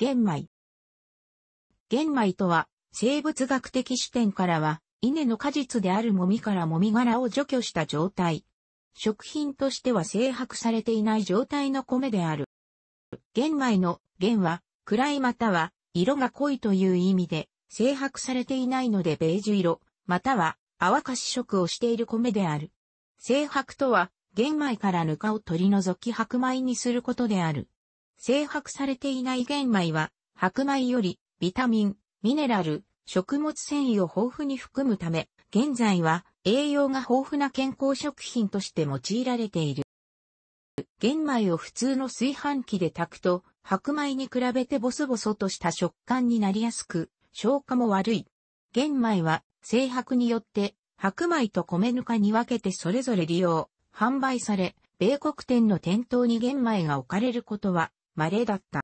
玄米。玄米とは、生物学的視点からは、稲の果実であるもみからもみ殻を除去した状態。食品としては制白されていない状態の米である。玄米の玄は、暗いまたは、色が濃いという意味で、制白されていないのでベージュ色、または、淡かし色をしている米である。制白とは、玄米からぬかを取り除き白米にすることである。精白されていない玄米は、白米よりビタミン、ミネラル、食物繊維を豊富に含むため、現在は栄養が豊富な健康食品として用いられている。玄米を普通の炊飯器で炊くと、白米に比べてボソボソとした食感になりやすく、消化も悪い。玄米は生白によって白米と米ぬかに分けてそれぞれ利用、販売され、米国店の店頭に玄米が置かれることは稀だった。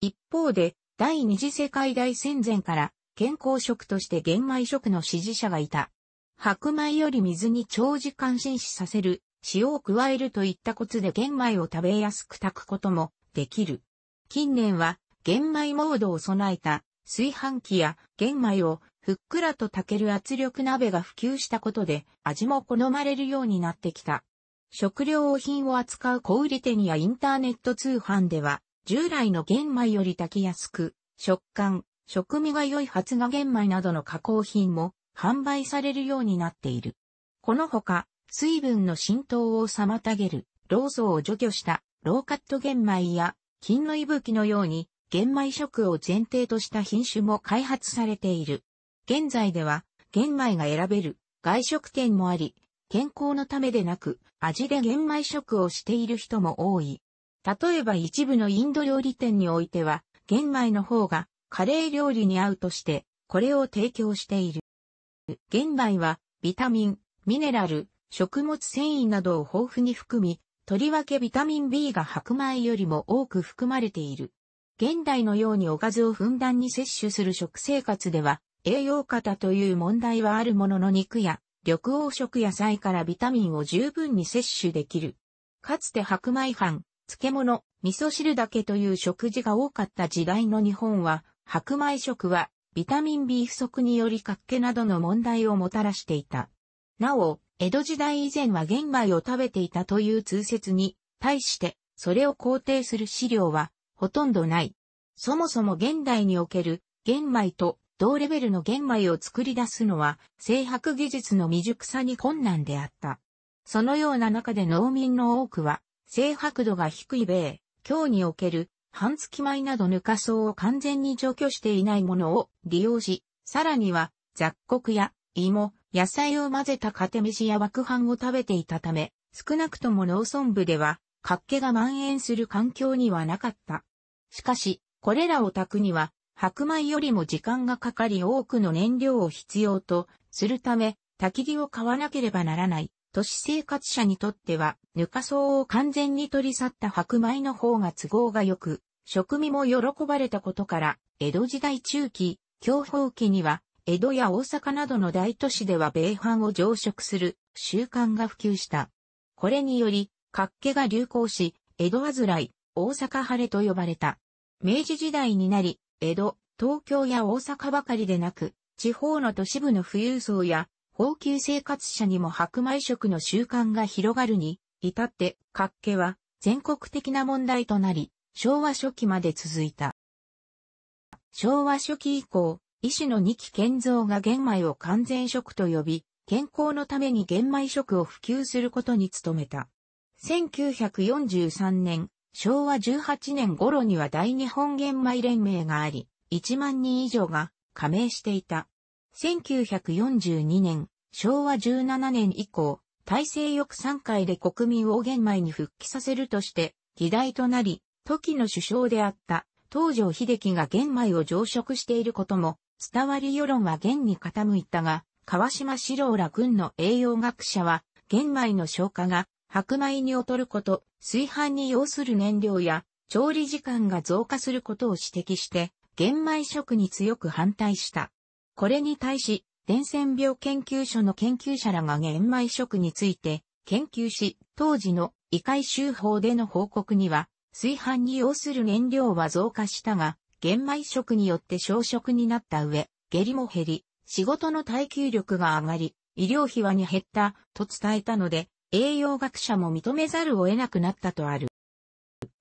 一方で、第二次世界大戦前から健康食として玄米食の支持者がいた。白米より水に長時間浸死させる、塩を加えるといったコツで玄米を食べやすく炊くこともできる。近年は玄米モードを備えた炊飯器や玄米をふっくらと炊ける圧力鍋が普及したことで味も好まれるようになってきた。食料品を扱う小売店やインターネット通販では、従来の玄米より炊きやすく、食感、食味が良い発芽玄米などの加工品も販売されるようになっている。このほか、水分の浸透を妨げる、老素を除去したローカット玄米や、金の息吹のように、玄米食を前提とした品種も開発されている。現在では、玄米が選べる外食店もあり、健康のためでなく、味で玄米食をしている人も多い。例えば一部のインド料理店においては、玄米の方がカレー料理に合うとして、これを提供している。玄米は、ビタミン、ミネラル、食物繊維などを豊富に含み、とりわけビタミン B が白米よりも多く含まれている。現代のようにおかずをふんだんに摂取する食生活では、栄養過多という問題はあるものの肉や緑黄色野菜からビタミンを十分に摂取できる。かつて白米飯、漬物、味噌汁だけという食事が多かった時代の日本は、白米食はビタミン B 不足により格気などの問題をもたらしていた。なお、江戸時代以前は玄米を食べていたという通説に、対して、それを肯定する資料は、ほとんどない。そもそも現代における、玄米と同レベルの玄米を作り出すのは、製白技術の未熟さに困難であった。そのような中で農民の多くは、精白度が低い米、日における半月米などぬか層を完全に除去していないものを利用し、さらには雑穀や芋、野菜を混ぜたカテ飯や枠飯を食べていたため、少なくとも農村部では、活気が蔓延する環境にはなかった。しかし、これらを炊くには、白米よりも時間がかかり多くの燃料を必要とするため、焚き木を買わなければならない。都市生活者にとっては、ぬか草を完全に取り去った白米の方が都合が良く、食味も喜ばれたことから、江戸時代中期、享保期には、江戸や大阪などの大都市では米飯を常食する習慣が普及した。これにより、活気が流行し、江戸はずらい、大阪晴れと呼ばれた。明治時代になり、江戸、東京や大阪ばかりでなく、地方の都市部の富裕層や、高級生活者にも白米食の習慣が広がるに、至って、活気は全国的な問題となり、昭和初期まで続いた。昭和初期以降、医師の二木健造が玄米を完全食と呼び、健康のために玄米食を普及することに努めた。1943年、昭和18年頃には大日本玄米連盟があり、1万人以上が加盟していた。1942年、昭和17年以降、大政翼3会で国民を玄米に復帰させるとして、議題となり、時の首相であった東条秀樹が玄米を常食していることも、伝わり世論は現に傾いたが、川島志郎ら軍の栄養学者は、玄米の消化が白米に劣ること、炊飯に要する燃料や調理時間が増加することを指摘して、玄米食に強く反対した。これに対し、伝染病研究所の研究者らが玄米食について研究し、当時の異界集法での報告には、炊飯に要する燃料は増加したが、玄米食によって消食になった上、下痢も減り、仕事の耐久力が上がり、医療費はに減ったと伝えたので、栄養学者も認めざるを得なくなったとある。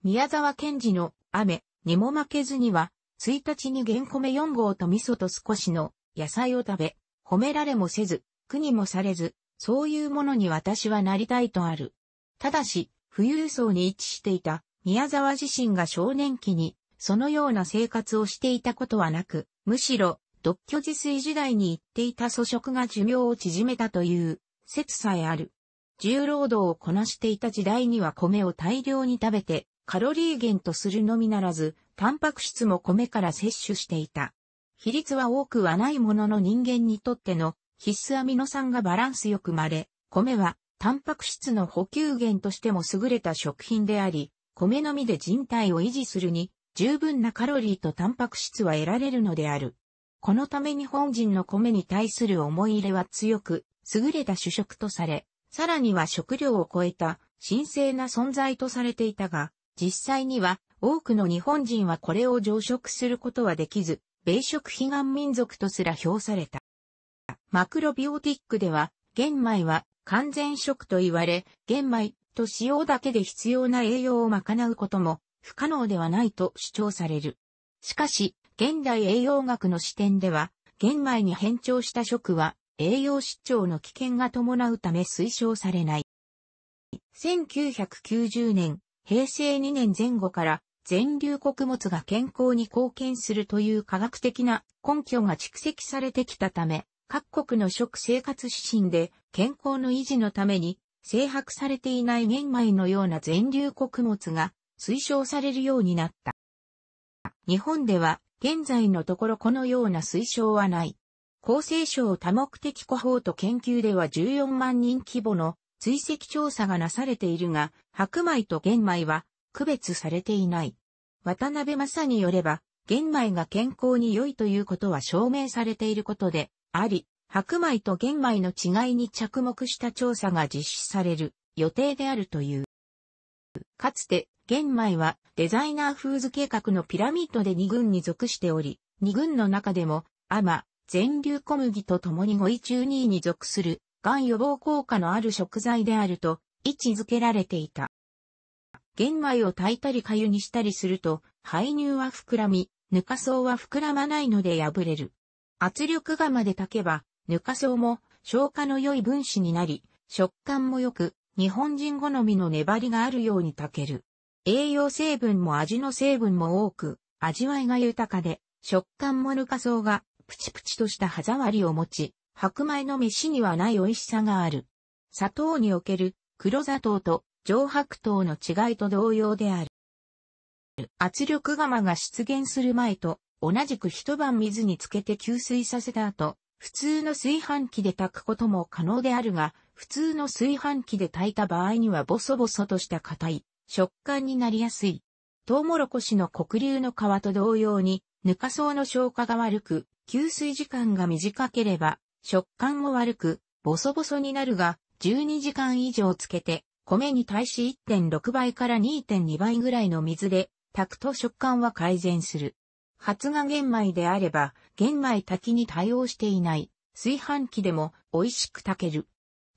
宮沢賢治の雨にも負けずには、1日に原米4号と味噌と少しの野菜を食べ、褒められもせず、苦にもされず、そういうものに私はなりたいとある。ただし、富裕層に位置していた宮沢自身が少年期に、そのような生活をしていたことはなく、むしろ、独居自炊時代に行っていた素食が寿命を縮めたという説さえある。重労働をこなしていた時代には米を大量に食べて、カロリー源とするのみならず、タンパク質も米から摂取していた。比率は多くはないものの人間にとっての必須アミノ酸がバランスよくまれ、米はタンパク質の補給源としても優れた食品であり、米のみで人体を維持するに十分なカロリーとタンパク質は得られるのである。このため日本人の米に対する思い入れは強く、優れた主食とされ、さらには食料を超えた神聖な存在とされていたが、実際には多くの日本人はこれを常食することはできず、米食悲願民族とすら評された。マクロビオティックでは、玄米は完全食と言われ、玄米と塩だけで必要な栄養を賄うことも不可能ではないと主張される。しかし、現代栄養学の視点では、玄米に変調した食は栄養失調の危険が伴うため推奨されない。1990年、平成2年前後から全粒穀物が健康に貢献するという科学的な根拠が蓄積されてきたため、各国の食生活指針で健康の維持のために制白されていない玄米のような全粒穀物が推奨されるようになった。日本では現在のところこのような推奨はない。厚生省多目的個法と研究では14万人規模の追跡調査がなされているが、白米と玄米は区別されていない。渡辺正によれば、玄米が健康に良いということは証明されていることであり、白米と玄米の違いに着目した調査が実施される予定であるという。かつて、玄米はデザイナーフーズ計画のピラミッドで2軍に属しており、2軍の中でも、アマ、全粒小麦と共に5位中2位に属する、癌予防効果のある食材であると位置づけられていた。玄米を炊いたり粥にしたりすると、排乳は膨らみ、ぬか層は膨らまないので破れる。圧力釜で炊けば、ぬか層も消化の良い分子になり、食感も良く、日本人好みの粘りがあるように炊ける。栄養成分も味の成分も多く、味わいが豊かで、食感もぬか層がプチプチとした歯触りを持ち、白米の飯にはない美味しさがある。砂糖における黒砂糖と上白糖の違いと同様である。圧力釜が出現する前と同じく一晩水につけて吸水させた後、普通の炊飯器で炊くことも可能であるが、普通の炊飯器で炊いた場合にはボソボソとした硬い食感になりやすい。トウモロコシの黒竜の皮と同様に、ぬかうの消化が悪く、吸水時間が短ければ、食感も悪く、ボソボソになるが、12時間以上つけて、米に対し1.6倍から2.2倍ぐらいの水で、炊くと食感は改善する。発芽玄米であれば、玄米炊きに対応していない、炊飯器でも美味しく炊ける。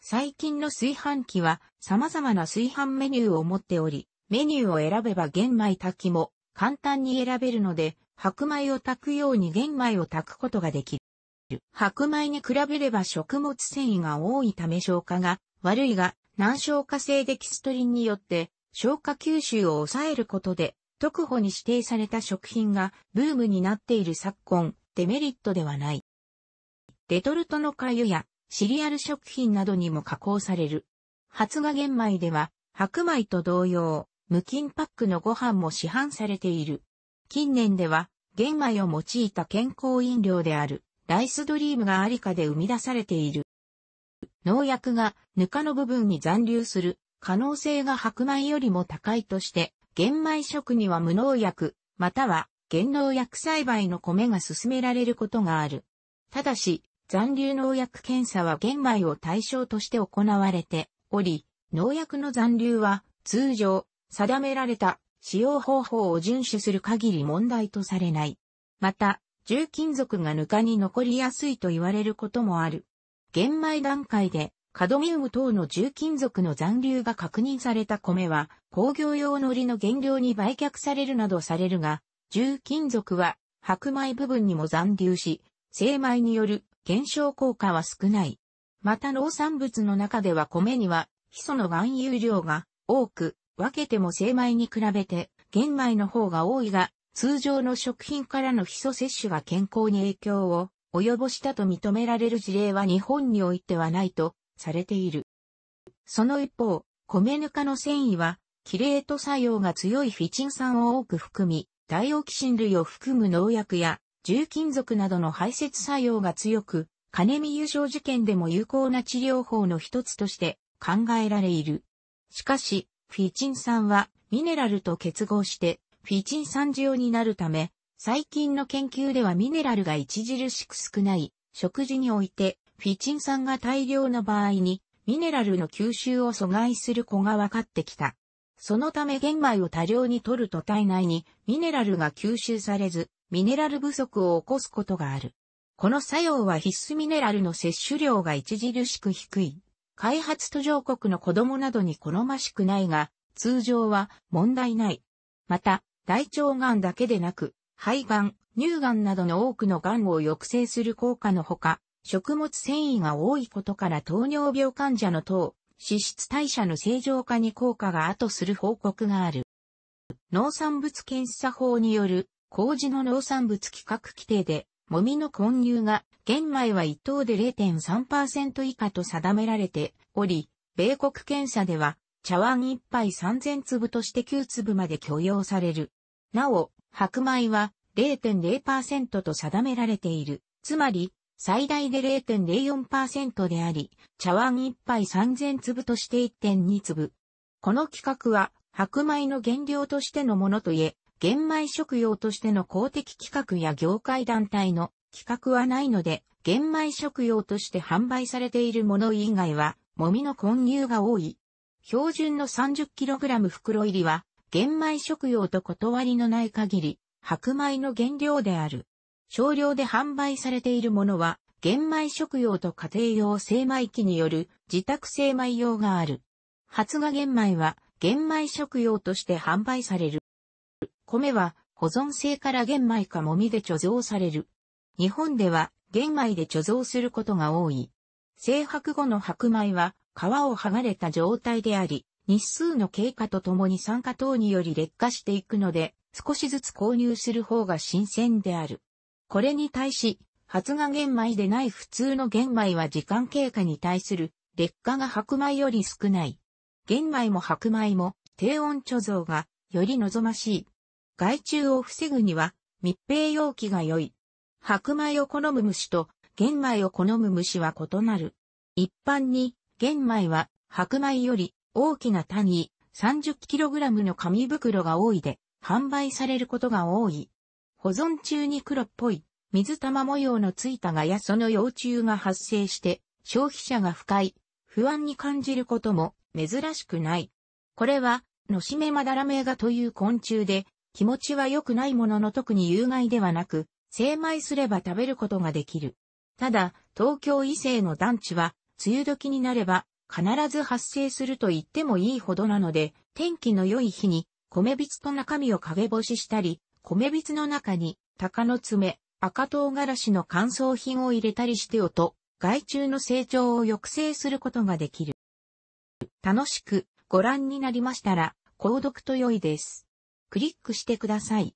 最近の炊飯器は様々な炊飯メニューを持っており、メニューを選べば玄米炊きも簡単に選べるので白米を炊くように玄米を炊くことができる。白米に比べれば食物繊維が多いため消化が悪いが、難消化性デキストリンによって消化吸収を抑えることで、特保に指定された食品がブームになっている昨今、デメリットではない。レトルトの粥やシリアル食品などにも加工される。発芽玄米では、白米と同様、無菌パックのご飯も市販されている。近年では、玄米を用いた健康飲料である、ライスドリームがありかで生み出されている。農薬がぬかの部分に残留する可能性が白米よりも高いとして、玄米食には無農薬、または原農薬栽培の米が進められることがある。ただし、残留農薬検査は玄米を対象として行われており、農薬の残留は通常定められた使用方法を遵守する限り問題とされない。また、重金属がぬかに残りやすいと言われることもある。玄米段階で、カドミウム等の重金属の残留が確認された米は、工業用のりの原料に売却されるなどされるが、重金属は白米部分にも残留し、精米による減少効果は少ない。また農産物の中では米には、ヒ素の含有量が多く、分けても精米に比べて玄米の方が多いが、通常の食品からのヒ素摂取が健康に影響を及ぼしたと認められる事例は日本においてはないとされている。その一方、米ぬかの繊維は、キレート作用が強いフィチン酸を多く含み、ダイオキシン類を含む農薬や、重金属などの排泄作用が強く、金見優勝事件でも有効な治療法の一つとして考えられる。しかし、フィチン酸はミネラルと結合してフィチン酸塩になるため、最近の研究ではミネラルが著しく少ない食事においてフィチン酸が大量の場合にミネラルの吸収を阻害する子が分かってきた。そのため玄米を多量に摂ると体内にミネラルが吸収されず、ミネラル不足を起こすことがある。この作用は必須ミネラルの摂取量が著しく低い開発途上国の子供などに好ましくないが、通常は問題ない。また、大腸がんだけでなく、肺がん、乳がんなどの多くのがんを抑制する効果のほか、食物繊維が多いことから糖尿病患者の糖、脂質代謝の正常化に効果が後する報告がある。農産物検査法による、事の農産物規格規定で、もみの混入が、玄米は一等で0.3%以下と定められており、米国検査では、茶碗一杯3000粒として9粒まで許容される。なお、白米は0.0%と定められている。つまり、最大で0.04%であり、茶碗一杯3000粒として1.2粒。この規格は、白米の原料としてのものといえ、玄米食用としての公的企画や業界団体の企画はないので、玄米食用として販売されているもの以外は、もみの混入が多い。標準の 30kg 袋入りは、玄米食用と断りのない限り、白米の原料である。少量で販売されているものは、玄米食用と家庭用精米機による自宅精米用がある。発芽玄米は、玄米食用として販売される。米は保存性から玄米かもみで貯蔵される。日本では玄米で貯蔵することが多い。制白後の白米は皮を剥がれた状態であり、日数の経過とともに酸化等により劣化していくので、少しずつ購入する方が新鮮である。これに対し、発芽玄米でない普通の玄米は時間経過に対する劣化が白米より少ない。玄米も白米も低温貯蔵がより望ましい。害虫を防ぐには密閉容器が良い。白米を好む虫と玄米を好む虫は異なる。一般に玄米は白米より大きな単位 30kg の紙袋が多いで販売されることが多い。保存中に黒っぽい水玉模様のついたガやその幼虫が発生して消費者が不快、不安に感じることも珍しくない。これは、のしめまだらめがという昆虫で、気持ちは良くないものの特に有害ではなく、精米すれば食べることができる。ただ、東京異性の団地は、梅雨時になれば、必ず発生すると言ってもいいほどなので、天気の良い日に、米びつと中身を陰干ししたり、米びつの中に、鷹の爪、赤唐辛子の乾燥品を入れたりしておと、害虫の成長を抑制することができる。楽しくご覧になりましたら、購読と良いです。クリックしてください。